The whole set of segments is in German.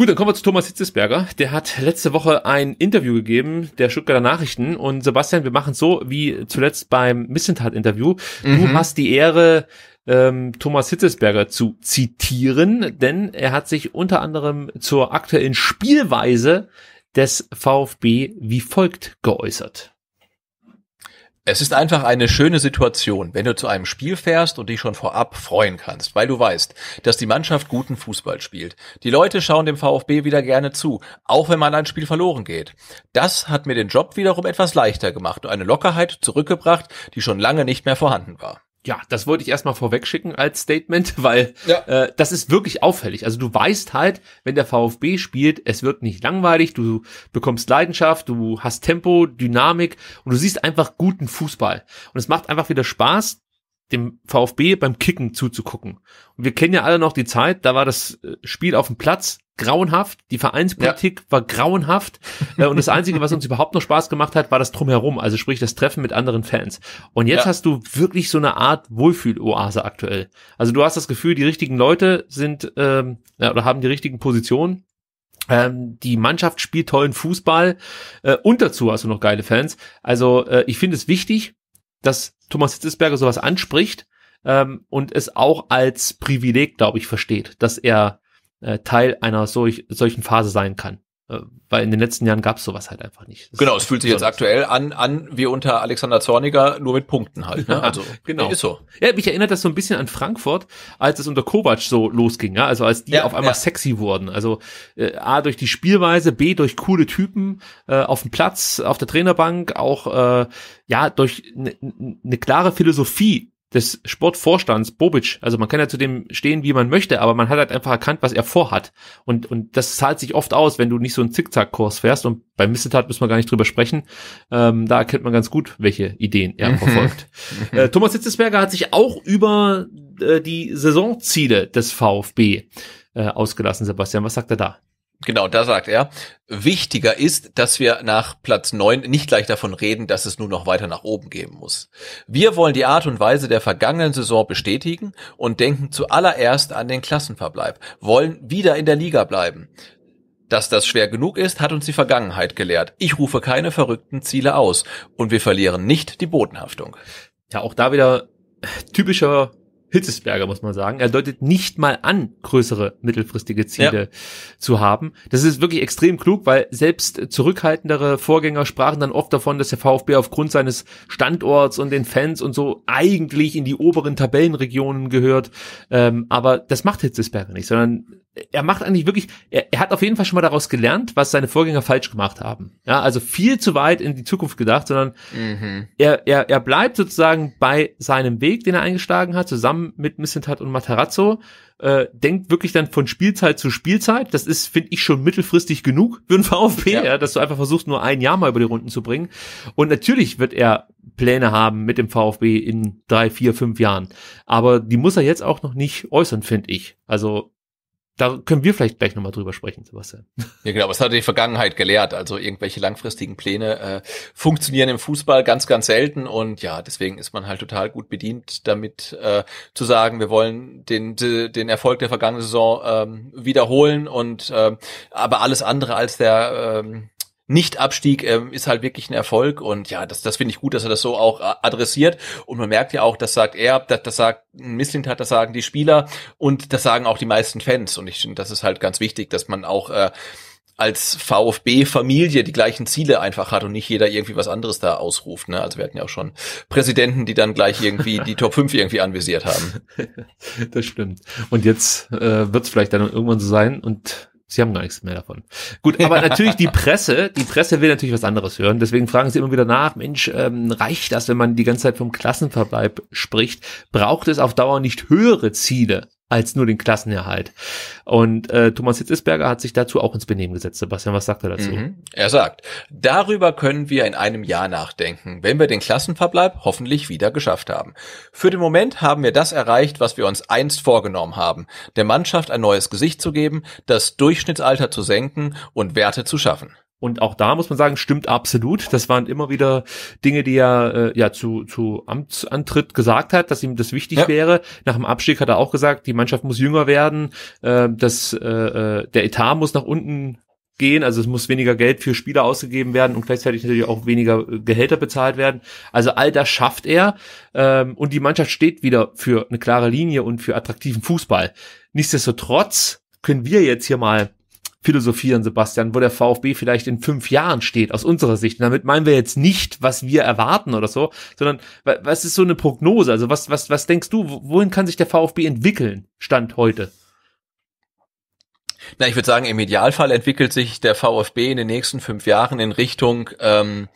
Gut, dann kommen wir zu Thomas Hitzesberger. Der hat letzte Woche ein Interview gegeben der Stuttgarter Nachrichten. Und Sebastian, wir machen so wie zuletzt beim Missentat-Interview. Mhm. Du hast die Ehre, ähm, Thomas Hitzesberger zu zitieren, denn er hat sich unter anderem zur aktuellen Spielweise des VfB wie folgt geäußert. Es ist einfach eine schöne Situation, wenn du zu einem Spiel fährst und dich schon vorab freuen kannst, weil du weißt, dass die Mannschaft guten Fußball spielt. Die Leute schauen dem VfB wieder gerne zu, auch wenn mal ein Spiel verloren geht. Das hat mir den Job wiederum etwas leichter gemacht und eine Lockerheit zurückgebracht, die schon lange nicht mehr vorhanden war ja, das wollte ich erstmal vorwegschicken als Statement, weil ja. äh, das ist wirklich auffällig. Also du weißt halt, wenn der VfB spielt, es wird nicht langweilig, du bekommst Leidenschaft, du hast Tempo, Dynamik und du siehst einfach guten Fußball. Und es macht einfach wieder Spaß, dem VfB beim Kicken zuzugucken. Und wir kennen ja alle noch die Zeit, da war das äh, Spiel auf dem Platz grauenhaft, die Vereinspolitik ja. war grauenhaft äh, und das Einzige, was uns überhaupt noch Spaß gemacht hat, war das Drumherum, also sprich das Treffen mit anderen Fans. Und jetzt ja. hast du wirklich so eine Art Wohlfühl-Oase aktuell. Also du hast das Gefühl, die richtigen Leute sind ähm, ja, oder haben die richtigen Positionen Ähm, die Mannschaft spielt tollen Fußball äh, und dazu hast du noch geile Fans. Also äh, ich finde es wichtig, dass Thomas Hitzesberger sowas anspricht ähm, und es auch als Privileg, glaube ich, versteht, dass er äh, Teil einer solch, solchen Phase sein kann. Äh, weil in den letzten Jahren gab es sowas halt einfach nicht. Das genau, es fühlt sich jetzt aktuell an, an wie unter Alexander Zorniger, nur mit Punkten halt. Ne? Also genau. Ist so. Ja, mich erinnert das so ein bisschen an Frankfurt, als es unter Kovac so losging, ja? also als die ja, auf einmal ja. sexy wurden. Also äh, A durch die Spielweise, B durch coole Typen äh, auf dem Platz, auf der Trainerbank, auch äh, ja durch eine ne, ne klare Philosophie des Sportvorstands Bobic, also man kann ja zu dem stehen, wie man möchte, aber man hat halt einfach erkannt, was er vorhat. Und, und das zahlt sich oft aus, wenn du nicht so einen Zickzackkurs fährst. Und bei Missetat müssen wir gar nicht drüber sprechen. Ähm, da erkennt man ganz gut, welche Ideen er verfolgt. äh, Thomas Hitzesberger hat sich auch über äh, die Saisonziele des VfB äh, ausgelassen, Sebastian. Was sagt er da? Genau, da sagt er, wichtiger ist, dass wir nach Platz neun nicht gleich davon reden, dass es nur noch weiter nach oben gehen muss. Wir wollen die Art und Weise der vergangenen Saison bestätigen und denken zuallererst an den Klassenverbleib, wollen wieder in der Liga bleiben. Dass das schwer genug ist, hat uns die Vergangenheit gelehrt. Ich rufe keine verrückten Ziele aus und wir verlieren nicht die Bodenhaftung. Ja, auch da wieder typischer Hitzesberger, muss man sagen. Er deutet nicht mal an, größere mittelfristige Ziele ja. zu haben. Das ist wirklich extrem klug, weil selbst zurückhaltendere Vorgänger sprachen dann oft davon, dass der VfB aufgrund seines Standorts und den Fans und so eigentlich in die oberen Tabellenregionen gehört. Ähm, aber das macht Hitzesberger nicht, sondern er macht eigentlich wirklich, er, er, hat auf jeden Fall schon mal daraus gelernt, was seine Vorgänger falsch gemacht haben. Ja, also viel zu weit in die Zukunft gedacht, sondern mhm. er, er, er bleibt sozusagen bei seinem Weg, den er eingeschlagen hat, zusammen mit Missentat und Matarazzo, äh, denkt wirklich dann von Spielzeit zu Spielzeit. Das ist, finde ich, schon mittelfristig genug für einen VfB, ja. ja. dass du einfach versuchst, nur ein Jahr mal über die Runden zu bringen. Und natürlich wird er Pläne haben mit dem VfB in drei, vier, fünf Jahren. Aber die muss er jetzt auch noch nicht äußern, finde ich. Also da können wir vielleicht gleich nochmal drüber sprechen, Sebastian. Ja, genau, was hat die Vergangenheit gelehrt? Also irgendwelche langfristigen Pläne äh, funktionieren im Fußball ganz, ganz selten und ja, deswegen ist man halt total gut bedient, damit äh, zu sagen, wir wollen den, den Erfolg der vergangenen Saison ähm, wiederholen und ähm, aber alles andere als der ähm, nicht-Abstieg ähm, ist halt wirklich ein Erfolg und ja, das, das finde ich gut, dass er das so auch äh, adressiert und man merkt ja auch, das sagt er, das, das sagt Missling hat, das sagen die Spieler und das sagen auch die meisten Fans und ich finde, das ist halt ganz wichtig, dass man auch äh, als VfB-Familie die gleichen Ziele einfach hat und nicht jeder irgendwie was anderes da ausruft. Ne? Also wir hatten ja auch schon Präsidenten, die dann gleich irgendwie die Top 5 irgendwie anvisiert haben. Das stimmt. Und jetzt äh, wird es vielleicht dann irgendwann so sein und Sie haben gar nichts mehr davon. Gut, aber natürlich die Presse, die Presse will natürlich was anderes hören. Deswegen fragen sie immer wieder nach, Mensch, ähm, reicht das, wenn man die ganze Zeit vom Klassenverbleib spricht? Braucht es auf Dauer nicht höhere Ziele? als nur den Klassenerhalt. Und äh, Thomas Hitzesberger hat sich dazu auch ins Benehmen gesetzt. Sebastian, was sagt er dazu? Mhm. Er sagt, darüber können wir in einem Jahr nachdenken, wenn wir den Klassenverbleib hoffentlich wieder geschafft haben. Für den Moment haben wir das erreicht, was wir uns einst vorgenommen haben, der Mannschaft ein neues Gesicht zu geben, das Durchschnittsalter zu senken und Werte zu schaffen. Und auch da muss man sagen, stimmt absolut. Das waren immer wieder Dinge, die er äh, ja zu, zu Amtsantritt gesagt hat, dass ihm das wichtig ja. wäre. Nach dem Abstieg hat er auch gesagt, die Mannschaft muss jünger werden, äh, das, äh, äh, der Etat muss nach unten gehen, also es muss weniger Geld für Spieler ausgegeben werden und gleichzeitig natürlich auch weniger äh, Gehälter bezahlt werden. Also all das schafft er ähm, und die Mannschaft steht wieder für eine klare Linie und für attraktiven Fußball. Nichtsdestotrotz können wir jetzt hier mal philosophieren, Sebastian, wo der VfB vielleicht in fünf Jahren steht, aus unserer Sicht. Und damit meinen wir jetzt nicht, was wir erwarten oder so, sondern was ist so eine Prognose? Also was, was, was denkst du, wohin kann sich der VfB entwickeln, Stand heute? Na, ich würde sagen, im Idealfall entwickelt sich der VfB in den nächsten fünf Jahren in Richtung ähm,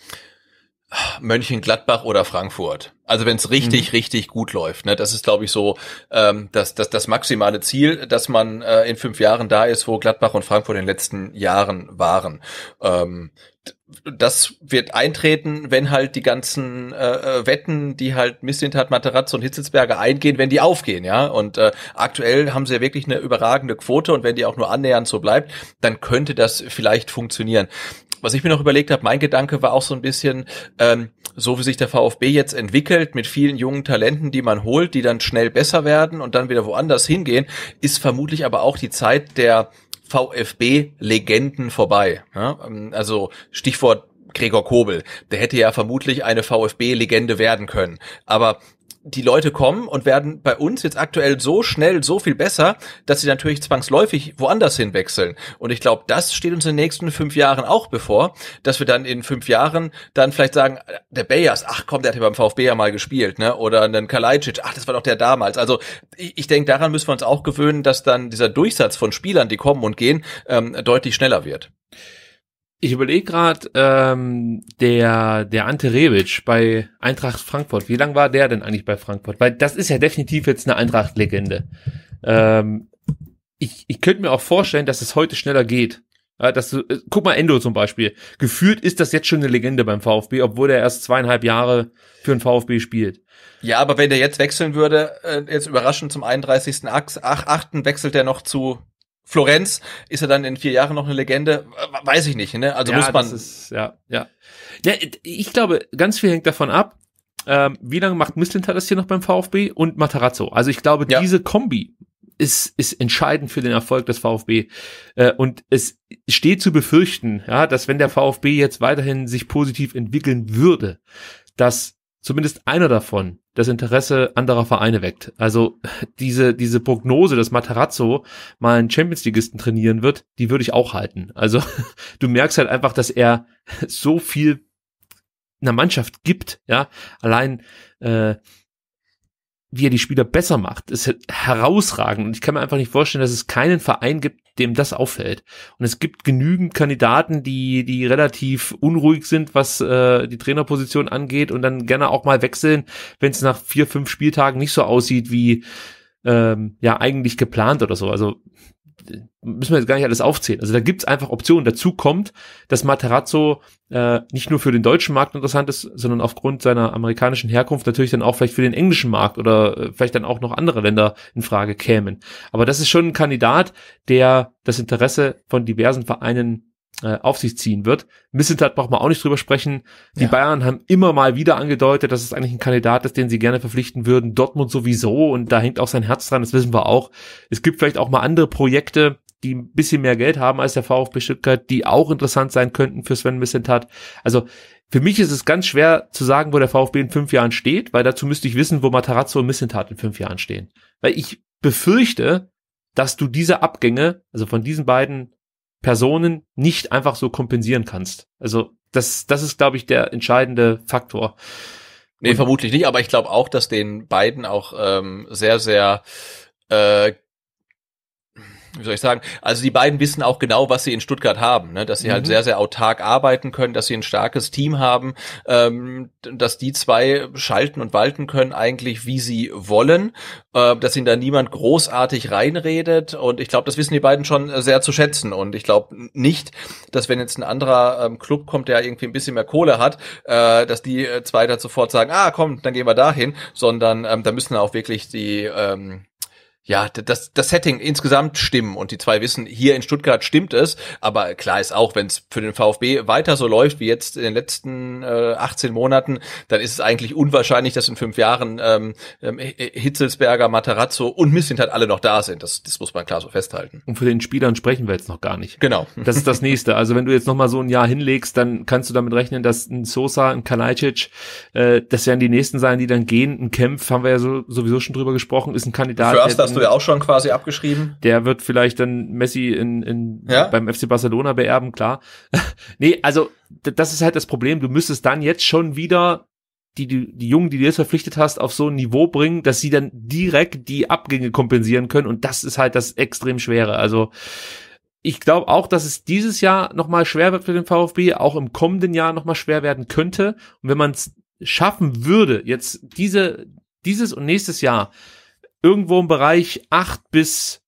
Mönchengladbach oder Frankfurt. Also wenn es richtig, mhm. richtig gut läuft. Ne? Das ist, glaube ich, so ähm, das, das, das maximale Ziel, dass man äh, in fünf Jahren da ist, wo Gladbach und Frankfurt in den letzten Jahren waren. Ähm, das wird eintreten, wenn halt die ganzen äh, äh Wetten, die halt Missintat, Materazzo und Hitzelsberger eingehen, wenn die aufgehen, ja. Und äh, aktuell haben sie ja wirklich eine überragende Quote und wenn die auch nur annähernd so bleibt, dann könnte das vielleicht funktionieren was ich mir noch überlegt habe, mein Gedanke war auch so ein bisschen, ähm, so wie sich der VfB jetzt entwickelt, mit vielen jungen Talenten, die man holt, die dann schnell besser werden und dann wieder woanders hingehen, ist vermutlich aber auch die Zeit der VfB-Legenden vorbei. Ja? Ähm, also Stichwort Gregor Kobel, der hätte ja vermutlich eine VfB-Legende werden können. Aber die Leute kommen und werden bei uns jetzt aktuell so schnell, so viel besser, dass sie natürlich zwangsläufig woanders hinwechseln. Und ich glaube, das steht uns in den nächsten fünf Jahren auch bevor, dass wir dann in fünf Jahren dann vielleicht sagen, der Bayers, ach komm, der hat ja beim VfB ja mal gespielt, ne? Oder einen Kalajdzic, ach, das war doch der damals. Also ich, ich denke, daran müssen wir uns auch gewöhnen, dass dann dieser Durchsatz von Spielern, die kommen und gehen, ähm, deutlich schneller wird. Ich überlege gerade, ähm, der, der Ante Rebic bei Eintracht Frankfurt, wie lang war der denn eigentlich bei Frankfurt? Weil das ist ja definitiv jetzt eine Eintracht-Legende. Ähm, ich ich könnte mir auch vorstellen, dass es heute schneller geht. Ja, dass du, äh, guck mal, Endo zum Beispiel. Gefühlt ist das jetzt schon eine Legende beim VfB, obwohl er erst zweieinhalb Jahre für den VfB spielt. Ja, aber wenn der jetzt wechseln würde, äh, jetzt überraschend zum 31.8. wechselt er noch zu Florenz ist er dann in vier Jahren noch eine Legende? Weiß ich nicht, ne? Also ja, muss man. Das Ist, ja, ja. Ja, ich glaube, ganz viel hängt davon ab, ähm, wie lange macht Mislintat das hier noch beim VfB und Matarazzo. Also ich glaube, ja. diese Kombi ist, ist entscheidend für den Erfolg des VfB. Äh, und es steht zu befürchten, ja, dass wenn der VfB jetzt weiterhin sich positiv entwickeln würde, dass zumindest einer davon das Interesse anderer Vereine weckt. Also diese, diese Prognose, dass Matarazzo mal einen champions Leagueisten trainieren wird, die würde ich auch halten. Also du merkst halt einfach, dass er so viel einer Mannschaft gibt, ja, allein äh, wie er die Spieler besser macht, ist halt herausragend. Und ich kann mir einfach nicht vorstellen, dass es keinen Verein gibt, dem das auffällt. Und es gibt genügend Kandidaten, die, die relativ unruhig sind, was äh, die Trainerposition angeht und dann gerne auch mal wechseln, wenn es nach vier, fünf Spieltagen nicht so aussieht wie ähm, ja eigentlich geplant oder so. Also müssen wir jetzt gar nicht alles aufzählen. Also da gibt's einfach Optionen. Dazu kommt, dass Materazzo äh, nicht nur für den deutschen Markt interessant ist, sondern aufgrund seiner amerikanischen Herkunft natürlich dann auch vielleicht für den englischen Markt oder äh, vielleicht dann auch noch andere Länder in Frage kämen. Aber das ist schon ein Kandidat, der das Interesse von diversen Vereinen äh, auf sich ziehen wird. Missentat braucht man auch nicht drüber sprechen. Die ja. Bayern haben immer mal wieder angedeutet, dass es eigentlich ein Kandidat ist, den sie gerne verpflichten würden. Dortmund sowieso und da hängt auch sein Herz dran, das wissen wir auch. Es gibt vielleicht auch mal andere Projekte, die ein bisschen mehr Geld haben als der VfB Stuttgart, die auch interessant sein könnten für Sven Missentat. Also für mich ist es ganz schwer zu sagen, wo der VfB in fünf Jahren steht, weil dazu müsste ich wissen, wo Matarazzo und Missentat in fünf Jahren stehen. Weil ich befürchte, dass du diese Abgänge, also von diesen beiden Personen nicht einfach so kompensieren kannst. Also das, das ist, glaube ich, der entscheidende Faktor. Nee, vermutlich nicht, aber ich glaube auch, dass den beiden auch ähm, sehr, sehr äh, wie soll ich sagen, also die beiden wissen auch genau, was sie in Stuttgart haben, ne? dass sie halt mhm. halt sehr, sehr autark arbeiten können, dass sie ein starkes Team haben, ähm, dass die zwei schalten und walten können eigentlich, wie sie wollen, äh, dass ihnen da niemand großartig reinredet und ich glaube, das wissen die beiden schon sehr zu schätzen und ich glaube nicht, dass wenn jetzt ein anderer ähm, Club kommt, der irgendwie ein bisschen mehr Kohle hat, äh, dass die äh, zwei da sofort sagen, ah komm, dann gehen wir dahin, sondern ähm, da müssen auch wirklich die ähm, ja, das, das Setting insgesamt stimmen und die zwei wissen, hier in Stuttgart stimmt es, aber klar ist auch, wenn es für den VfB weiter so läuft wie jetzt in den letzten äh, 18 Monaten, dann ist es eigentlich unwahrscheinlich, dass in fünf Jahren ähm, ähm Hitzelsberger, Materazzo und Missintat halt alle noch da sind. Das, das muss man klar so festhalten. Und für den Spielern sprechen wir jetzt noch gar nicht. Genau. Das ist das Nächste. Also wenn du jetzt nochmal so ein Jahr hinlegst, dann kannst du damit rechnen, dass ein Sosa, ein Kalajdzic, äh, das werden die Nächsten sein, die dann gehen. Ein Kämpf, haben wir ja so, sowieso schon drüber gesprochen, ist ein Kandidat, hast du ja auch schon quasi abgeschrieben. Der wird vielleicht dann Messi in, in ja? beim FC Barcelona beerben, klar. nee, also das ist halt das Problem. Du müsstest dann jetzt schon wieder die, die, die Jungen, die du jetzt verpflichtet hast, auf so ein Niveau bringen, dass sie dann direkt die Abgänge kompensieren können. Und das ist halt das extrem Schwere. Also ich glaube auch, dass es dieses Jahr nochmal schwer wird für den VfB, auch im kommenden Jahr nochmal schwer werden könnte. Und wenn man es schaffen würde, jetzt diese, dieses und nächstes Jahr irgendwo im Bereich acht bis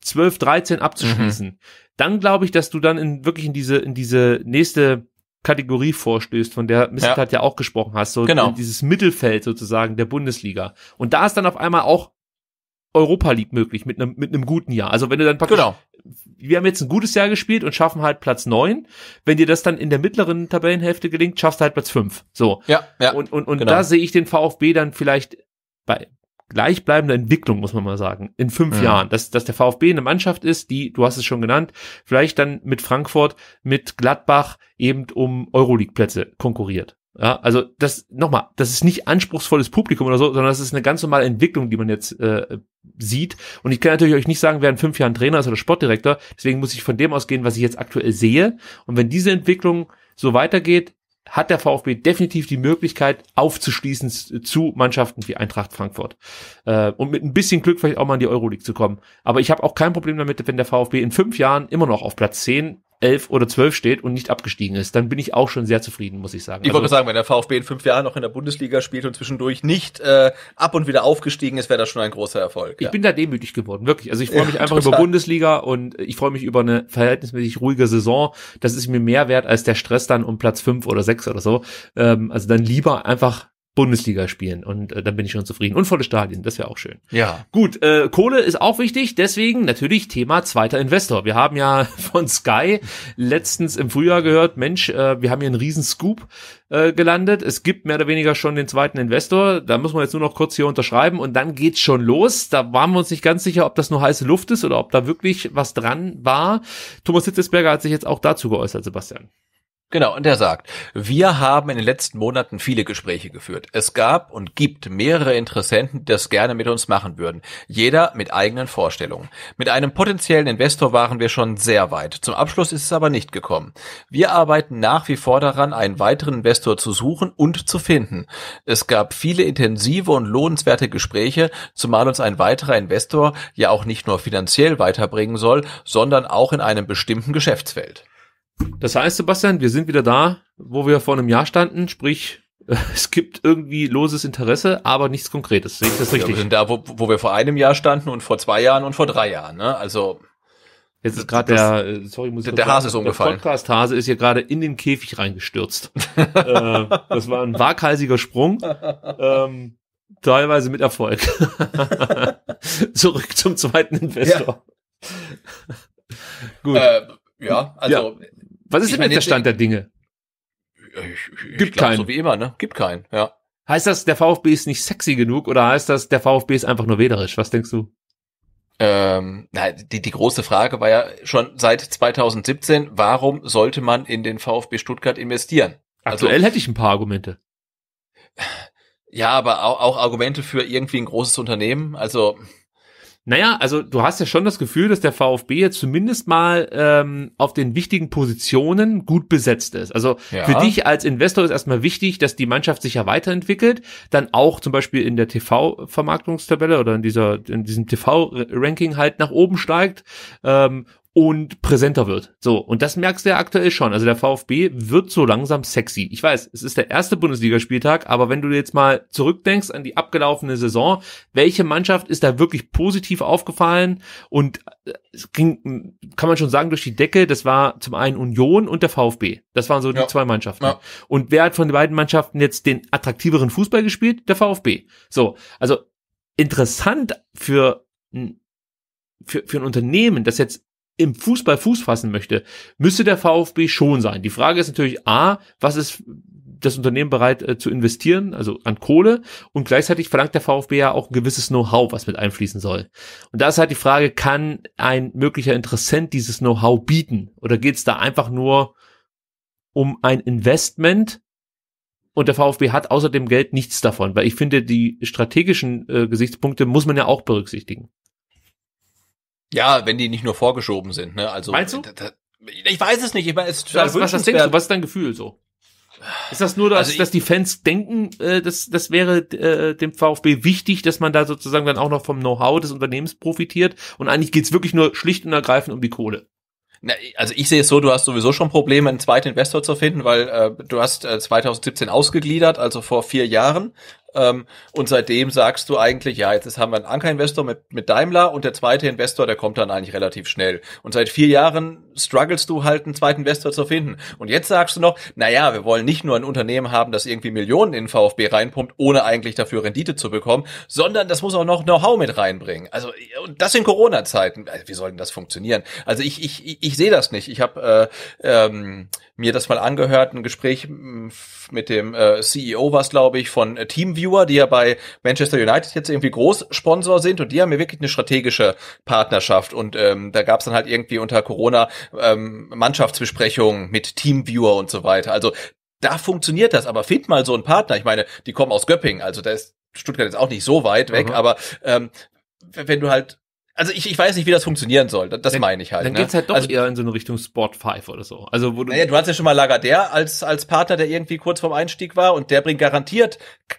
zwölf, dreizehn mhm. abzuschließen, mhm. dann glaube ich, dass du dann in wirklich in diese, in diese nächste Kategorie vorstößt, von der Mr. ja. ja auch gesprochen hast, so genau. dieses Mittelfeld sozusagen der Bundesliga. Und da ist dann auf einmal auch Europa League möglich mit einem mit einem guten Jahr. Also wenn du dann praktisch, genau. wir haben jetzt ein gutes Jahr gespielt und schaffen halt Platz neun. Wenn dir das dann in der mittleren Tabellenhälfte gelingt, schaffst du halt Platz fünf. So. Ja, ja. Und und und genau. da sehe ich den VfB dann vielleicht bei gleichbleibende Entwicklung, muss man mal sagen, in fünf ja. Jahren, dass, dass der VfB eine Mannschaft ist, die, du hast es schon genannt, vielleicht dann mit Frankfurt, mit Gladbach eben um Euroleague-Plätze konkurriert. Ja, also das nochmal, das ist nicht anspruchsvolles Publikum oder so, sondern das ist eine ganz normale Entwicklung, die man jetzt äh, sieht. Und ich kann natürlich euch nicht sagen, wer in fünf Jahren Trainer ist oder Sportdirektor. Deswegen muss ich von dem ausgehen, was ich jetzt aktuell sehe. Und wenn diese Entwicklung so weitergeht, hat der VfB definitiv die Möglichkeit, aufzuschließen äh, zu Mannschaften wie Eintracht Frankfurt. Äh, und mit ein bisschen Glück vielleicht auch mal in die Euroleague zu kommen. Aber ich habe auch kein Problem damit, wenn der VfB in fünf Jahren immer noch auf Platz zehn 11 oder 12 steht und nicht abgestiegen ist, dann bin ich auch schon sehr zufrieden, muss ich sagen. Ich wollte also, sagen, wenn der VfB in fünf Jahren noch in der Bundesliga spielt und zwischendurch nicht äh, ab und wieder aufgestiegen ist, wäre das schon ein großer Erfolg. Ich bin da demütig geworden, wirklich. Also ich freue mich ja, einfach total. über Bundesliga und ich freue mich über eine verhältnismäßig ruhige Saison. Das ist mir mehr wert als der Stress dann um Platz 5 oder 6 oder so. Ähm, also dann lieber einfach Bundesliga spielen und äh, dann bin ich schon zufrieden. Und volle Stadien, das wäre auch schön. Ja. Gut, äh, Kohle ist auch wichtig, deswegen natürlich Thema zweiter Investor. Wir haben ja von Sky letztens im Frühjahr gehört, Mensch, äh, wir haben hier einen riesen Scoop äh, gelandet. Es gibt mehr oder weniger schon den zweiten Investor. Da muss man jetzt nur noch kurz hier unterschreiben und dann geht's schon los. Da waren wir uns nicht ganz sicher, ob das nur heiße Luft ist oder ob da wirklich was dran war. Thomas Hitzesberger hat sich jetzt auch dazu geäußert, Sebastian. Genau, und er sagt, wir haben in den letzten Monaten viele Gespräche geführt. Es gab und gibt mehrere Interessenten, die das gerne mit uns machen würden. Jeder mit eigenen Vorstellungen. Mit einem potenziellen Investor waren wir schon sehr weit. Zum Abschluss ist es aber nicht gekommen. Wir arbeiten nach wie vor daran, einen weiteren Investor zu suchen und zu finden. Es gab viele intensive und lohnenswerte Gespräche, zumal uns ein weiterer Investor ja auch nicht nur finanziell weiterbringen soll, sondern auch in einem bestimmten Geschäftsfeld. Das heißt, Sebastian, wir sind wieder da, wo wir vor einem Jahr standen, sprich, es gibt irgendwie loses Interesse, aber nichts Konkretes. Sehe ich das richtig? Ja, wir sind da, wo, wo wir vor einem Jahr standen und vor zwei Jahren und vor drei Jahren. Ne? Also Jetzt ist gerade der, äh, sorry, muss ich der, Hase ist umgefallen. Der Podcast-Hase ist hier gerade in den Käfig reingestürzt. äh, das war ein waghalsiger Sprung, ähm, teilweise mit Erfolg. Zurück zum zweiten Investor. Ja. Gut. Äh, ja, also ja. Was ist denn jetzt der Stand der Dinge? Ich, ich, Gibt glaub, keinen. So wie immer, ne? Gibt keinen, ja. Heißt das, der VfB ist nicht sexy genug oder heißt das, der VfB ist einfach nur wederisch? Was denkst du? Ähm, na, die, die große Frage war ja schon seit 2017, warum sollte man in den VfB Stuttgart investieren? Also Aktuell also, hätte ich ein paar Argumente. Ja, aber auch, auch Argumente für irgendwie ein großes Unternehmen. Also naja, also du hast ja schon das Gefühl, dass der VfB jetzt zumindest mal ähm, auf den wichtigen Positionen gut besetzt ist. Also ja. für dich als Investor ist erstmal wichtig, dass die Mannschaft sich ja weiterentwickelt, dann auch zum Beispiel in der TV-Vermarktungstabelle oder in dieser in diesem TV-Ranking halt nach oben steigt ähm, und präsenter wird. So, und das merkst du ja aktuell schon. Also der VfB wird so langsam sexy. Ich weiß, es ist der erste Bundesligaspieltag, aber wenn du jetzt mal zurückdenkst an die abgelaufene Saison, welche Mannschaft ist da wirklich positiv aufgefallen? Und äh, es ging, kann man schon sagen, durch die Decke, das war zum einen Union und der VfB. Das waren so die ja. zwei Mannschaften. Ja. Und wer hat von den beiden Mannschaften jetzt den attraktiveren Fußball gespielt? Der VfB. So, also interessant für für, für ein Unternehmen, das jetzt im Fußball Fuß fassen möchte, müsste der VfB schon sein. Die Frage ist natürlich A, was ist das Unternehmen bereit äh, zu investieren, also an Kohle. Und gleichzeitig verlangt der VfB ja auch ein gewisses Know-how, was mit einfließen soll. Und da ist halt die Frage, kann ein möglicher Interessent dieses Know-how bieten? Oder geht es da einfach nur um ein Investment? Und der VfB hat außerdem Geld nichts davon, weil ich finde, die strategischen äh, Gesichtspunkte muss man ja auch berücksichtigen. Ja, wenn die nicht nur vorgeschoben sind, ne? Also Meinst du? ich weiß es nicht, ich meine, es ist was, was, was denkst du, was ist dein Gefühl so? Ist das nur, dass, also ich, dass die Fans denken, äh, das, das wäre äh, dem VfB wichtig, dass man da sozusagen dann auch noch vom Know-how des Unternehmens profitiert und eigentlich geht's wirklich nur schlicht und ergreifend um die Kohle? Na, also ich sehe es so, du hast sowieso schon Probleme, einen zweiten Investor zu finden, weil äh, du hast äh, 2017 ausgegliedert, also vor vier Jahren, ähm, und seitdem sagst du eigentlich, ja, jetzt haben wir einen Ankerinvestor mit, mit Daimler und der zweite Investor, der kommt dann eigentlich relativ schnell. Und seit vier Jahren strugglest du halt einen zweiten Investor zu finden. Und jetzt sagst du noch, naja, wir wollen nicht nur ein Unternehmen haben, das irgendwie Millionen in VfB reinpumpt, ohne eigentlich dafür Rendite zu bekommen, sondern das muss auch noch Know-how mit reinbringen. Also, und das in Corona-Zeiten. Also, wie soll denn das funktionieren? Also ich, ich, ich, sehe das nicht. Ich habe äh, ähm, mir das mal angehört, ein Gespräch mit dem äh, CEO war es, glaube ich, von äh, TeamView Viewer, die ja bei Manchester United jetzt irgendwie Großsponsor sind und die haben ja wirklich eine strategische Partnerschaft. Und ähm, da gab es dann halt irgendwie unter Corona ähm, Mannschaftsbesprechungen mit Teamviewer und so weiter. Also da funktioniert das, aber find mal so einen Partner. Ich meine, die kommen aus Göppingen, also da ist Stuttgart jetzt auch nicht so weit weg, mhm. aber ähm, wenn du halt also ich, ich weiß nicht, wie das funktionieren soll. Das dann, meine ich halt. Dann ne? geht's halt doch also, eher in so eine Richtung Sport 5 oder so. Also wo du. Naja, du hast ja schon mal Lagardère als, als Partner, der irgendwie kurz vorm Einstieg war und der bringt garantiert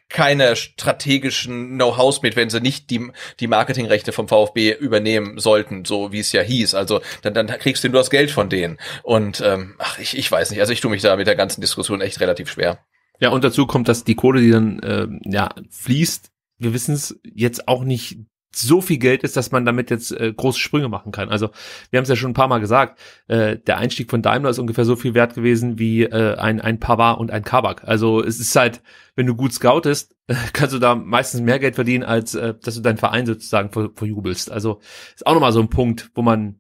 keine strategischen Know-hows mit, wenn sie nicht die, die Marketingrechte vom VfB übernehmen sollten, so wie es ja hieß. Also dann, dann kriegst du nur das Geld von denen. Und ähm, ach, ich, ich weiß nicht. Also ich tue mich da mit der ganzen Diskussion echt relativ schwer. Ja, und dazu kommt, dass die Kohle, die dann äh, ja, fließt, wir wissen es jetzt auch nicht so viel Geld ist, dass man damit jetzt äh, große Sprünge machen kann. Also wir haben es ja schon ein paar Mal gesagt, äh, der Einstieg von Daimler ist ungefähr so viel wert gewesen wie äh, ein, ein Pavard und ein Kabak. Also es ist halt, wenn du gut scoutest, äh, kannst du da meistens mehr Geld verdienen, als äh, dass du deinen Verein sozusagen ver verjubelst. Also ist auch nochmal so ein Punkt, wo man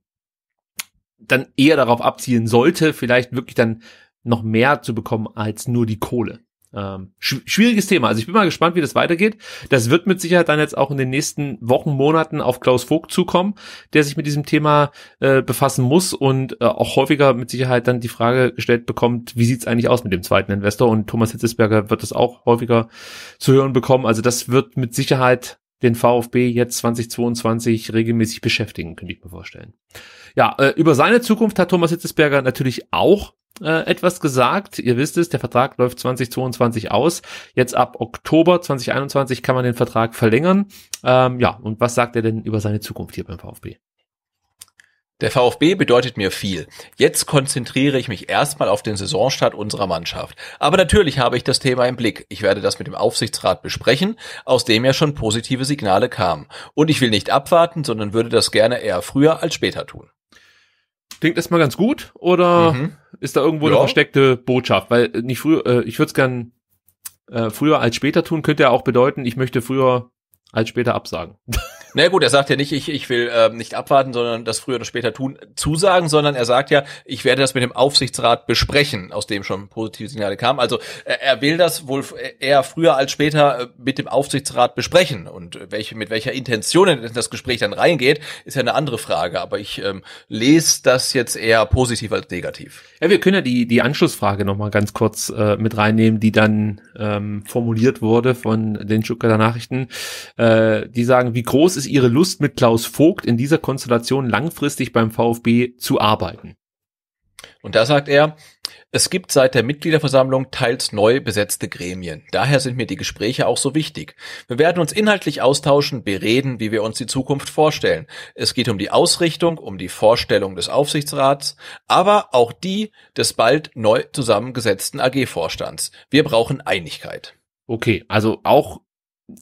dann eher darauf abzielen sollte, vielleicht wirklich dann noch mehr zu bekommen als nur die Kohle. Ähm, schw schwieriges Thema. Also ich bin mal gespannt, wie das weitergeht. Das wird mit Sicherheit dann jetzt auch in den nächsten Wochen, Monaten auf Klaus Vogt zukommen, der sich mit diesem Thema äh, befassen muss und äh, auch häufiger mit Sicherheit dann die Frage gestellt bekommt, wie sieht's eigentlich aus mit dem zweiten Investor? Und Thomas Hitzesberger wird das auch häufiger zu hören bekommen. Also das wird mit Sicherheit den VfB jetzt 2022 regelmäßig beschäftigen, könnte ich mir vorstellen. Ja, äh, über seine Zukunft hat Thomas Hitzesberger natürlich auch äh, etwas gesagt. Ihr wisst es, der Vertrag läuft 2022 aus. Jetzt ab Oktober 2021 kann man den Vertrag verlängern. Ähm, ja, und was sagt er denn über seine Zukunft hier beim VfB? Der VfB bedeutet mir viel. Jetzt konzentriere ich mich erstmal auf den Saisonstart unserer Mannschaft. Aber natürlich habe ich das Thema im Blick. Ich werde das mit dem Aufsichtsrat besprechen, aus dem ja schon positive Signale kamen. Und ich will nicht abwarten, sondern würde das gerne eher früher als später tun. Klingt erstmal ganz gut, oder? Mhm. Ist da irgendwo ja. eine versteckte Botschaft? Weil äh, nicht früher, äh, ich würde es gern äh, früher als später tun, könnte ja auch bedeuten, ich möchte früher als später absagen. Na gut, er sagt ja nicht, ich, ich will äh, nicht abwarten, sondern das früher oder später tun, zusagen, sondern er sagt ja, ich werde das mit dem Aufsichtsrat besprechen, aus dem schon positive Signale kamen. Also äh, er will das wohl eher früher als später äh, mit dem Aufsichtsrat besprechen. Und welche, mit welcher Intention in das Gespräch dann reingeht, ist ja eine andere Frage. Aber ich ähm, lese das jetzt eher positiv als negativ. Ja, wir können ja die, die Anschlussfrage nochmal ganz kurz äh, mit reinnehmen, die dann ähm, formuliert wurde von den Schucker der Nachrichten. Äh, die sagen, wie groß ist ist ihre Lust, mit Klaus Vogt in dieser Konstellation langfristig beim VfB zu arbeiten. Und da sagt er, es gibt seit der Mitgliederversammlung teils neu besetzte Gremien. Daher sind mir die Gespräche auch so wichtig. Wir werden uns inhaltlich austauschen, bereden, wie wir uns die Zukunft vorstellen. Es geht um die Ausrichtung, um die Vorstellung des Aufsichtsrats, aber auch die des bald neu zusammengesetzten AG-Vorstands. Wir brauchen Einigkeit. Okay, also auch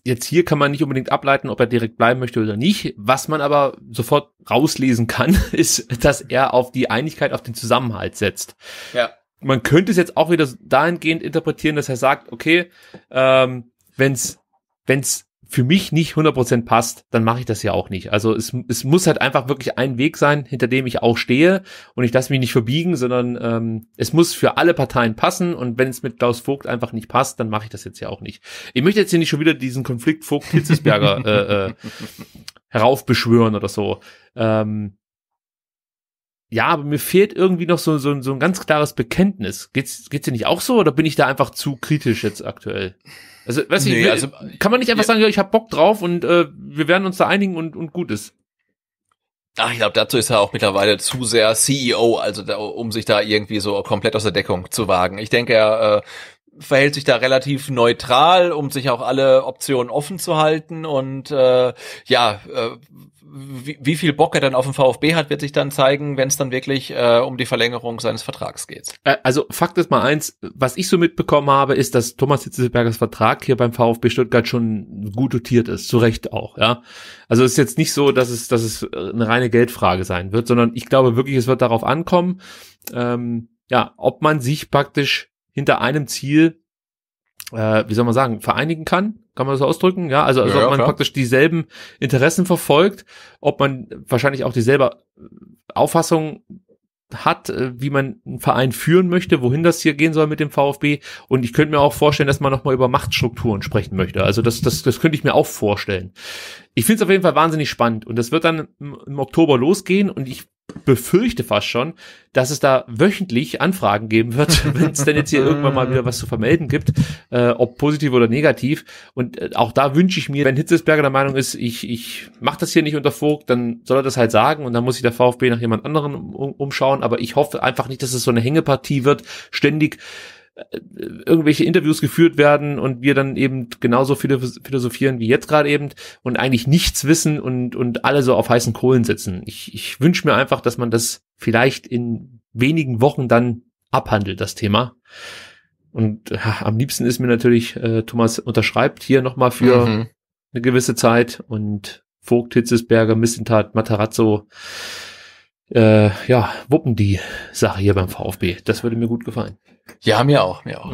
jetzt hier kann man nicht unbedingt ableiten, ob er direkt bleiben möchte oder nicht. Was man aber sofort rauslesen kann, ist, dass er auf die Einigkeit, auf den Zusammenhalt setzt. Ja. Man könnte es jetzt auch wieder dahingehend interpretieren, dass er sagt, okay, ähm, wenn's, wenn's für mich nicht 100% passt, dann mache ich das ja auch nicht. Also es, es muss halt einfach wirklich ein Weg sein, hinter dem ich auch stehe und ich lasse mich nicht verbiegen, sondern ähm, es muss für alle Parteien passen und wenn es mit Klaus Vogt einfach nicht passt, dann mache ich das jetzt ja auch nicht. Ich möchte jetzt hier nicht schon wieder diesen Konflikt Vogt-Hitzesberger äh, äh, heraufbeschwören oder so. Ähm, ja, aber mir fehlt irgendwie noch so, so, so ein ganz klares Bekenntnis. Geht's, geht's dir nicht auch so oder bin ich da einfach zu kritisch jetzt aktuell? Also, weiß nee, ich, also, kann man nicht einfach ja, sagen, ja, ich hab Bock drauf und äh, wir werden uns da einigen und, und gut ist. Ach, ich glaube, dazu ist er auch mittlerweile zu sehr CEO, also da, um sich da irgendwie so komplett aus der Deckung zu wagen. Ich denke, er äh, verhält sich da relativ neutral, um sich auch alle Optionen offen zu halten. Und äh, ja, äh, wie, wie viel Bock er dann auf den VfB hat, wird sich dann zeigen, wenn es dann wirklich äh, um die Verlängerung seines Vertrags geht. Also Fakt ist mal eins, was ich so mitbekommen habe, ist, dass Thomas Hitzelsbergers Vertrag hier beim VfB Stuttgart schon gut dotiert ist, zu Recht auch. Ja, also es ist jetzt nicht so, dass es, dass es äh, eine reine Geldfrage sein wird, sondern ich glaube wirklich, es wird darauf ankommen, ähm, ja, ob man sich praktisch hinter einem Ziel, äh, wie soll man sagen, vereinigen kann. Kann man das ausdrücken? Ja, also, also ja, ob man klar. praktisch dieselben Interessen verfolgt, ob man wahrscheinlich auch dieselbe äh, Auffassung hat, äh, wie man einen Verein führen möchte, wohin das hier gehen soll mit dem VfB. Und ich könnte mir auch vorstellen, dass man nochmal über Machtstrukturen sprechen möchte. Also das, das, das könnte ich mir auch vorstellen. Ich finde es auf jeden Fall wahnsinnig spannend. Und das wird dann im Oktober losgehen. Und ich befürchte fast schon, dass es da wöchentlich Anfragen geben wird, wenn es denn jetzt hier irgendwann mal wieder was zu vermelden gibt, äh, ob positiv oder negativ. Und äh, auch da wünsche ich mir, wenn Hitzelsberger der Meinung ist, ich, ich mache das hier nicht unter Vogt, dann soll er das halt sagen und dann muss sich der VfB nach jemand anderem um, umschauen. Aber ich hoffe einfach nicht, dass es so eine Hängepartie wird, ständig irgendwelche Interviews geführt werden und wir dann eben genauso philosophieren wie jetzt gerade eben und eigentlich nichts wissen und, und alle so auf heißen Kohlen sitzen. Ich, ich wünsche mir einfach, dass man das vielleicht in wenigen Wochen dann abhandelt, das Thema. Und ja, am liebsten ist mir natürlich, äh, Thomas unterschreibt hier nochmal für mhm. eine gewisse Zeit und Vogt, Hitzesberger, Missentat, Matarazzo, äh, ja, wuppen die Sache hier beim VfB. Das würde mir gut gefallen. Ja, mir auch, mir auch.